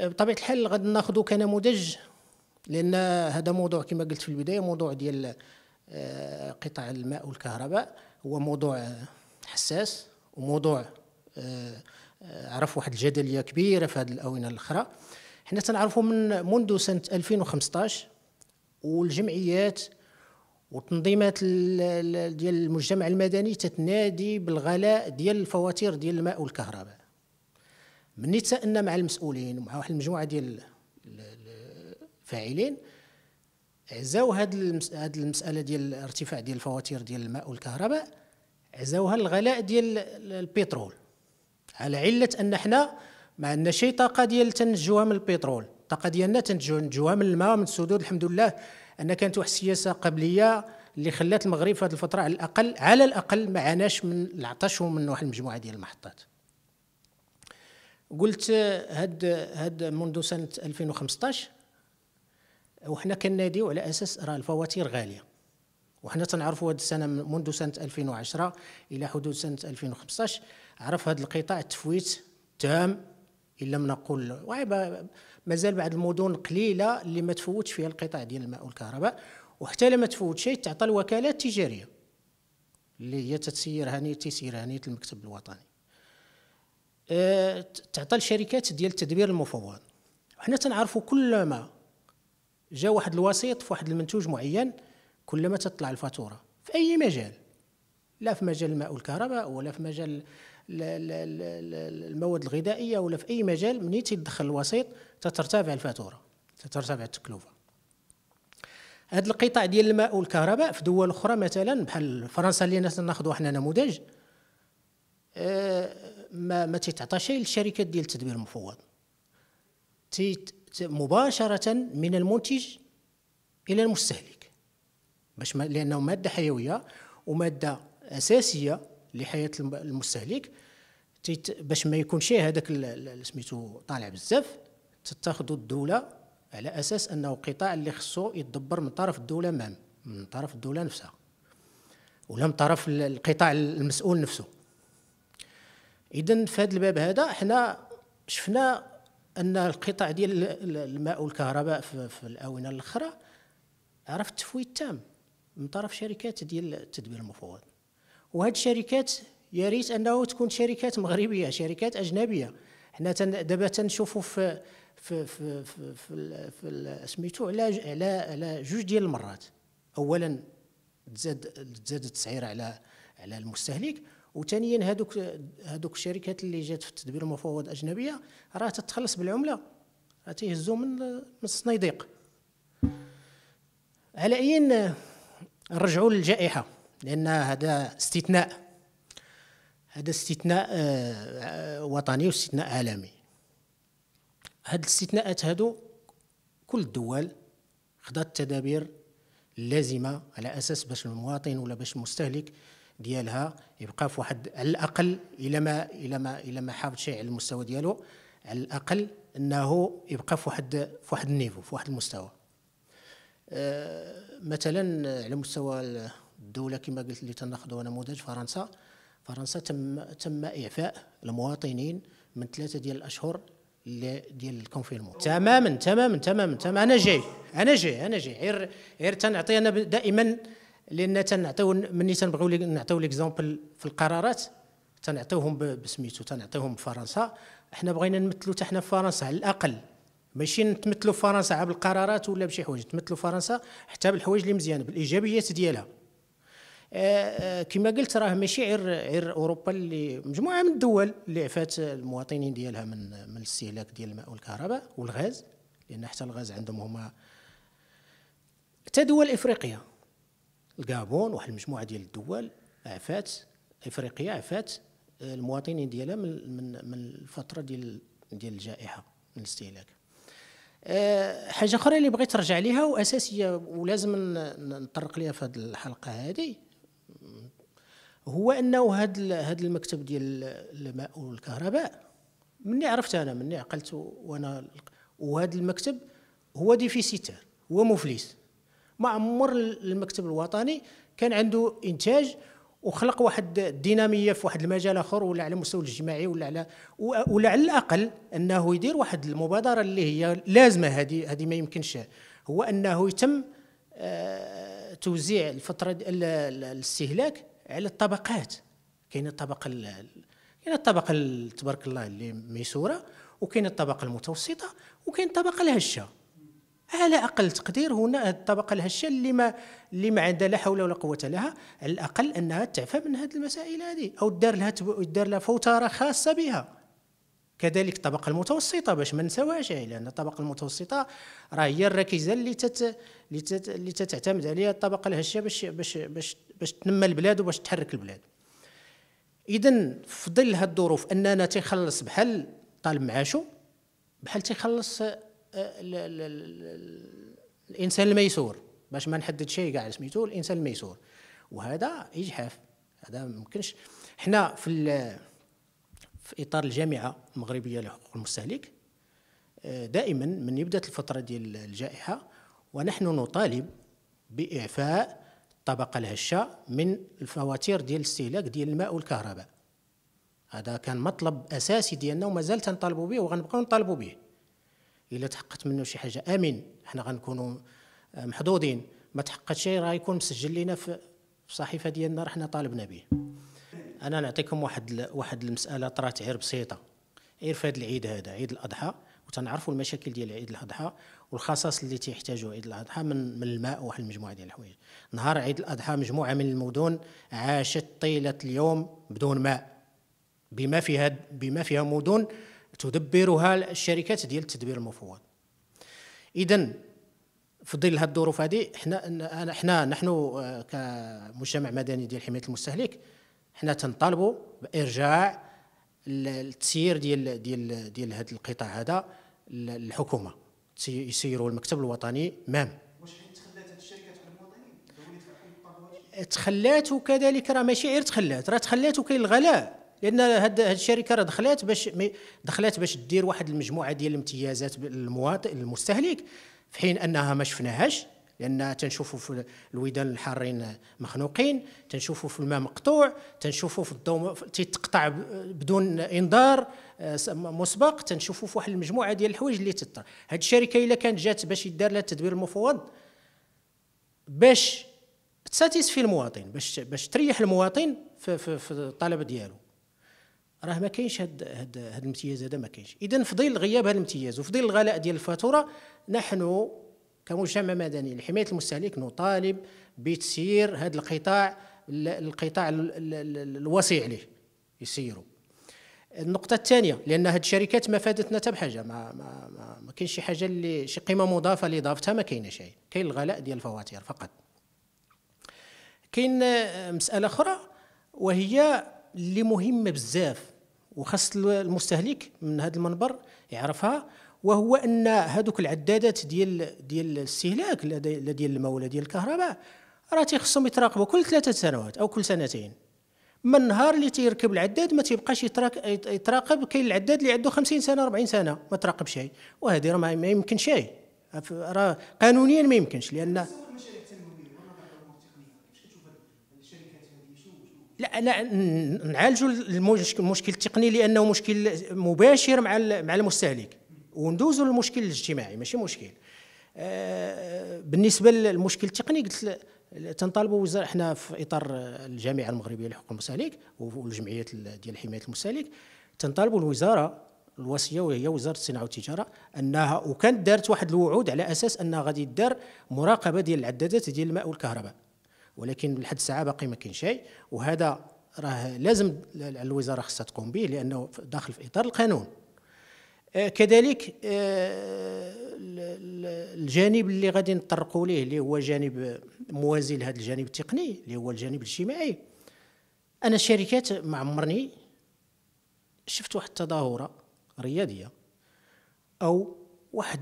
بطبيعه الحال غادي ناخذه كنموذج لان هذا موضوع كما قلت في البدايه موضوع ديال آه، قطاع الماء والكهرباء هو موضوع حساس وموضوع آه، عرف واحد الجدليه كبيره في هذه الاونه الاخرى حنا تنعرفوا من منذ سنه 2015 والجمعيات وتنظيمات ديال المجتمع المدني تتنادي بالغلاء ديال الفواتير ديال الماء والكهرباء ملي تسالنا مع المسؤولين ومع واحد المجموعه ديال الفاعلين عزاو هاد هاد المساله ديال ارتفاع ديال الفواتير ديال الماء والكهرباء عزاوها الغلاء ديال البترول على عله ان حنا ما عندنا شي طاقه ديال تنجوها من البترول الطاقه ديالنا تنجوها من الماء من السدود الحمد لله ان كانت واحد السياسه قبليه اللي خلات المغرب في هذه الفتره على الاقل على الاقل ما عاناش من العطش ومن واحد المجموعه ديال المحطات قلت هاد هاد منذ سنه 2015 وحنا كناديو على اساس راه الفواتير غاليه وحنا تنعرفوا هذه السنه منذ سنه 2010 الى حدود سنه 2015 عرف هذا القطاع التفويت تام ان لم نقل مازال بعض المدن قليله اللي ما تفوتش فيها القطاع ديال الماء والكهرباء وحتى لما تفوت شيء تعطى الوكالات التجاريه اللي هي تتسير هانية تسير هانية المكتب الوطني آه، تعطى الشركات ديال التدبير المفوض وحنا تنعرفوا كلما جا واحد الوسيط في واحد المنتوج معين كلما تطلع الفاتوره في اي مجال لا في مجال الماء والكهرباء ولا في مجال المواد الغذائيه ولا في اي مجال منين تيدخل الوسيط تترتفع الفاتوره تترتفع التكلفه هذا القطاع ديال الماء والكهرباء في دول اخرى مثلا بحال فرنسا اللي ناخذوا حنا نموذج آه، ما ما تيتعطاش للشركات ديال التدبير المفوض مباشره من المنتج الى المستهلك باش لانه ماده حيويه وماده اساسيه لحياه المستهلك باش ما يكونش هذاك سميتو طالع بزاف تتاخذ الدوله على اساس انه قطاع اللي خصو يتدبر من طرف الدوله مام من طرف الدوله نفسها ولا من طرف القطاع المسؤول نفسه اذا في هذا الباب هذا حنا شفنا ان القطاع ديال الماء والكهرباء في, الاونه الاخرى عرف تفويت تام من طرف شركات ديال التدبير المفوض وهاد الشركات يا ريت انه تكون شركات مغربيه شركات اجنبيه حنا دابا تنشوفوا في في في في, في, سميتو على على على جوج ديال المرات اولا تزاد تزاد التسعيره على على المستهلك وثانيا هذوك هذوك الشركات اللي جات في التدبير المفوض اجنبيه راه تتخلص بالعمله راه تيهزوا من من الصنيديق على اين نرجعوا للجائحه لأن هذا استثناء هذا استثناء آه، آه، وطني واستثناء عالمي هاد الاستثناءات هادو كل الدول خدات التدابير اللازمه على اساس باش المواطن ولا باش المستهلك ديالها يبقى في واحد على الاقل الى ما الى ما الى ما حافظ شيء على المستوى ديالو على الاقل انه يبقى في واحد في واحد النيفو في واحد المستوى أه مثلا على مستوى الدوله كما قلت اللي تناخذوا نموذج فرنسا فرنسا تم تم اعفاء المواطنين من ثلاثه ديال الاشهر ديال الكونفينمون تماما تماما تماما تماما انا جاي انا جاي انا جاي غير غير تنعطي انا دائما لان تنعطيو ملي تنبغيو نعطيو ليكزومبل في القرارات تنعطيوهم بسميتو تنعطيوهم بفرنسا احنا بغينا نمثلوا حتى حنا في فرنسا على الاقل ماشي نتمثلوا فرنسا بالقرارات ولا بشي حوايج نتمثلوا فرنسا حتى بالحوايج اللي مزيانه بالايجابيات ديالها كما قلت راه ماشي غير غير اوروبا اللي مجموعه من الدول اللي عفات المواطنين ديالها من من الاستهلاك ديال الماء والكهرباء والغاز لان حتى الغاز عندهم هما حتى دول افريقيا الكابون واحد المجموعه ديال الدول عفات افريقيا عفات المواطنين ديالها من من من الفتره ديال ديال الجائحه من الاستهلاك آه، حاجه اخرى اللي بغيت نرجع ليها واساسيه ولازم نطرق ليها في هذه الحلقه هذه هو انه هذا هذا المكتب ديال الماء والكهرباء مني عرفت انا مني عقلت وانا وهذا المكتب هو ديفيسيتير هو مفلس ما عمر المكتب الوطني كان عنده انتاج وخلق واحد الديناميه في واحد المجال اخر ولا على المستوى الاجتماعي ولا على ولا على الاقل انه يدير واحد المبادره اللي هي لازمه هذه هذه ما يمكنش هو انه يتم آه، توزيع الفتره الاستهلاك على الطبقات كاين الطبقه كاين الطبقه تبارك الله اللي ميسوره وكاين الطبقه المتوسطه وكاين الطبقه الهشه على اقل تقدير هنا الطبقه الهشه اللي ما اللي ما عندها لا حول ولا قوه لها على الاقل انها تعفى من هذه المسائل هذه او دار لها دار لها فوتره خاصه بها كذلك الطبقه المتوسطه باش ما نساوهاش يعني لان الطبقه المتوسطه راه هي الركيزه اللي تت اللي تتعتمد عليها الطبقه الهشه باش باش باش باش تنمى البلاد وباش تحرك البلاد اذا في ظل هاد الظروف اننا تيخلص بحال طالب معاشو بحال تيخلص آه، الانسان الميسور باش ما نحدد شيء كاع سميتو الانسان الميسور وهذا اجحاف هذا ممكنش حنا في في اطار الجامعه المغربيه لحقوق المستهلك آه، دائما من بدات الفتره ديال الجائحه ونحن نطالب باعفاء الطبقه الهشه من الفواتير ديال الاستهلاك ديال الماء والكهرباء هذا كان مطلب اساسي ديالنا ومازال تنطالبوا به وغنبقاو نطالبوا به الا تحققت منه شي حاجه امين حنا غنكونوا محظوظين ما تحققش شي راه يكون مسجل لنا في الصحيفه ديالنا راه حنا طالبنا به انا نعطيكم واحد واحد المساله طرات غير بسيطه غير في هذا العيد هذا عيد الاضحى وتنعرفوا المشاكل ديال عيد الاضحى والخصائص اللي تيحتاجوا عيد الاضحى من من الماء وواحد المجموعه ديال الحوايج نهار عيد الاضحى مجموعه من المدن عاشت طيله اليوم بدون ماء بما فيها بما فيها مدن تدبرها الشركات ديال التدبير المفوض اذا في ظل هذه الظروف هذه حنا حنا نحن آه، كمجتمع مدني ديال حمايه المستهلك حنا تنطالبوا بارجاع التسيير ديال ديال ديال هذا القطاع هذا للحكومه يسيروا المكتب الوطني مام تخلات وكذلك راه ماشي غير تخلات راه تخلات وكاين الغلاء لان هاد الشركه راه دخلات باش دخلات باش دير واحد المجموعه ديال الامتيازات للمواطن المستهلك في حين انها ما شفناهاش لان تنشوفوا في الويدان الحارين مخنوقين تنشوفوا في الماء مقطوع تنشوفوا في الضوء تيتقطع بدون انذار آه، مسبق تنشوفوا في واحد المجموعه ديال الحوايج اللي تطر هذه الشركه الا كانت جات باش يدار لها التدبير المفوض باش تساتيسفي المواطن باش باش تريح المواطن في, في, في الطلب ديالو راه ما كاينش هاد هاد هاد الامتياز هذا ما كاينش اذا في ظل غياب هاد الامتياز وفي ظل الغلاء ديال الفاتوره نحن كمجتمع مدني لحمايه المستهلك نطالب بتسيير هذا القطاع القطاع الوصي عليه يسيروا النقطة الثانية لأن هذه الشركات ما فادتنا حتى بحاجة ما ما ما, ما كاينش شي حاجة اللي شي قيمة مضافة اللي ضافتها ما كايناش شيء كاين الغلاء ديال الفواتير فقط كاين آه، مسألة أخرى وهي اللي مهمة بزاف وخاص المستهلك من هذا المنبر يعرفها وهو ان هذوك العدادات ديال ديال الاستهلاك لا ديال الماء ولا ديال الكهرباء راه تيخصهم يتراقبوا كل ثلاثة سنوات او كل سنتين من نهار اللي تيركب العداد ما تيبقاش يتراقب كاين العداد اللي عنده 50 سنه 40 سنه ما تراقب شيء وهذه راه ما يمكنش شيء راه قانونيا ما يمكنش لان لا انا نعالجوا المشكل التقني لانه مشكل مباشر مع مع المستهلك وندوزوا للمشكل الاجتماعي ماشي مشكل آه، بالنسبه للمشكل التقني قلت تنطالبوا وزارة احنا في اطار الجامعه المغربيه لحقوق المسالك والجمعيات ديال حمايه المسالك تنطالبوا الوزاره الوصيه وهي وزاره الصناعه والتجاره انها وكانت دارت واحد الوعود على اساس انها غادي دار مراقبه ديال العدادات ديال الماء والكهرباء ولكن لحد الساعه باقي ما كاين شيء وهذا راه لازم الوزاره خصها تقوم به لانه داخل في اطار القانون آه، كذلك آه، الجانب اللي غادي نطرقوا ليه اللي هو جانب موازي لهذا الجانب التقني اللي هو الجانب الاجتماعي انا الشركات ما عمرني شفت واحد التظاهره رياضيه او واحد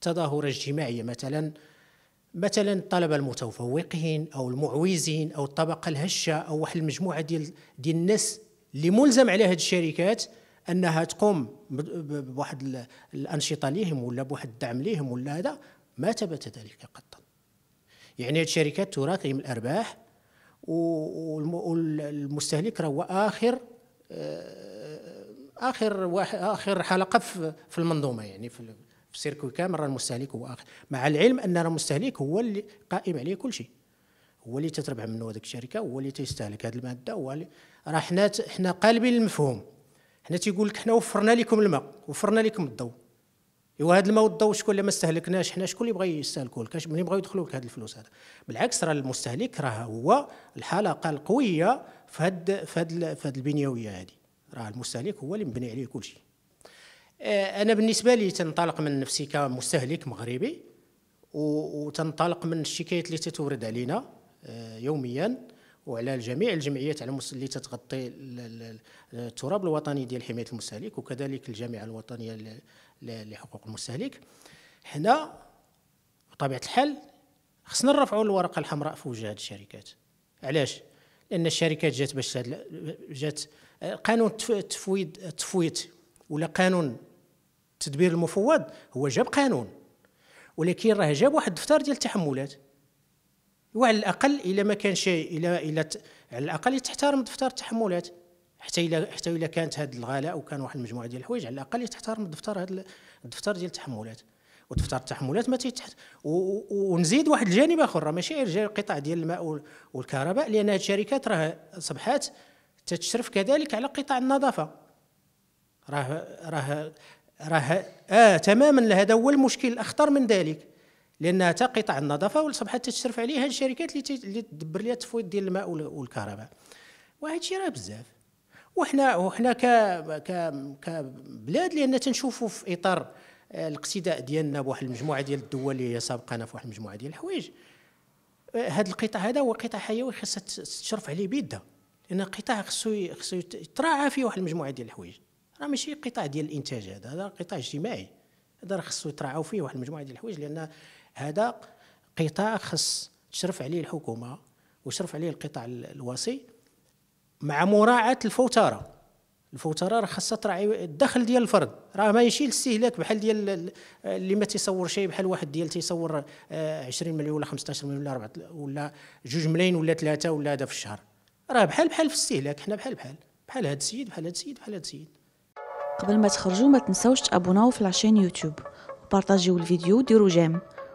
تظاهره اجتماعيه مثلا مثلا الطلبه المتفوقين او المعوزين او الطبقه الهشه او واحد المجموعه ديال ديال الناس اللي ملزم على هذه الشركات انها تقوم بواحد الانشطه ليهم ولا بواحد الدعم ليهم ولا هذا ما ثبت ذلك قط يعني هذه الشركات تراكم الارباح والمستهلك راه هو اخر آه، اخر اخر حلقه في المنظومه يعني في السيركو كامل راه المستهلك هو اخر مع العلم ان المستهلك هو اللي قائم عليه كل شيء هو اللي تتربح منه هذيك الشركه هو اللي تيستهلك هذه الماده هو اللي راه حنا حنا قالبين المفهوم حنا تيقول لك حنا وفرنا لكم الماء وفرنا لكم الضوء ايوا هذا الماء والضوء شكون اللي ما استهلكناش حنا شكون اللي بغى يستهلكوا لك من بغى يدخلوا لك هذه الفلوس هذا بالعكس راه المستهلك راه هو الحلقه القويه في هاد في هاد في هاد البنيويه هذه راه المستهلك هو اللي مبني عليه كل شيء آه، انا بالنسبه لي تنطلق من نفسي كمستهلك مغربي وتنطلق من الشكايات اللي تتورد علينا آه، يوميا وعلى جميع الجمعيات على اللي تتغطي التراب الوطني ديال حمايه المستهلك وكذلك الجامعه الوطنيه لحقوق المستهلك حنا بطبيعه الحال خصنا نرفعوا الورقه الحمراء في وجه هذه الشركات علاش لان الشركات جات باش جات قانون التفويض التفويت ولا قانون تدبير المفوض هو جاب قانون ولكن راه جاب واحد الدفتر ديال التحملات وعلى الاقل الا ما كانش الا الا على الاقل تحترم دفتر التحملات حتى الا حتى الا كانت هاد الغلاء وكان واحد المجموعه ديال الحوايج على الاقل تحترم الدفتر هذا الدفتر ديال التحملات ودفتر التحملات ما تيتحت ونزيد واحد الجانب اخر راه ماشي غير القطاع ديال الماء والكهرباء لان هاد الشركات راه صبحات تتشرف كذلك على قطاع النظافه راه راه راه اه تماما هذا هو المشكل الاخطر من ذلك لانها تقطع النظافه وصبحت تتشرف عليها الشركات اللي تدبر لها التفويض ديال الماء والكهرباء وهذا الشيء راه بزاف وحنا وحنا ك ك كبلاد لان تنشوفوا في اطار آه، الاقتداء ديالنا بواحد المجموعه ديال الدول اللي هي سابقانا في واحد المجموعه ديال الحوايج هذا آه، القطاع هذا هو قطاع حيوي خاصها تشرف عليه بيدها لان قطاع خصو خصو يتراعى فيه واحد المجموعه ديال الحوايج راه ماشي قطاع ديال الانتاج هذا هذا قطاع اجتماعي هذا راه خصو يتراعوا فيه واحد المجموعه ديال الحوايج لان هذا قطاع خص تشرف عليه الحكومه وشرف عليه القطاع الوصي مع مراعاه الفوتره الفوتره راه خاصها تراعي الدخل ديال الفرد راه ماشي الاستهلاك بحال ديال اللي ما تيصور شيء بحال واحد ديال تيصور 20 آه، مليون ولا 15 مليون ولا 4 ولا 2 ملايين ولا 3 ولا هذا في الشهر راه بحال بحال في الاستهلاك حنا بحال بحال بحال هذا السيد بحال هذا السيد بحال هذا السيد قبل ما تخرجوا ما تنساوش تابوناو في لاشين يوتيوب وبارطاجيو الفيديو وديروا جيم